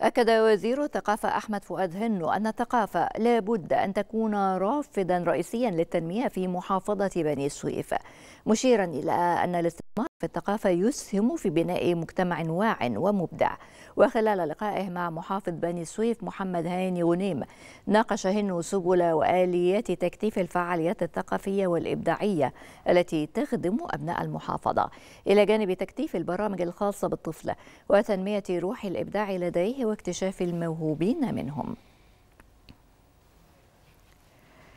أكد وزير الثقافة أحمد فؤاد هنو أن الثقافة لابد أن تكون رافدا رئيسيا للتنمية في محافظة بني سويف مشيرا إلى أن الاستثمار في الثقافة يسهم في بناء مجتمع واع ومبدع وخلال لقائه مع محافظ بني سويف محمد هاني غنيم ناقش هن سبل وآليات تكثيف الفعاليات الثقافية والإبداعية التي تخدم أبناء المحافظة إلى جانب تكثيف البرامج الخاصة بالطفل وتنمية روح الإبداع لديه واكتشاف الموهوبين منهم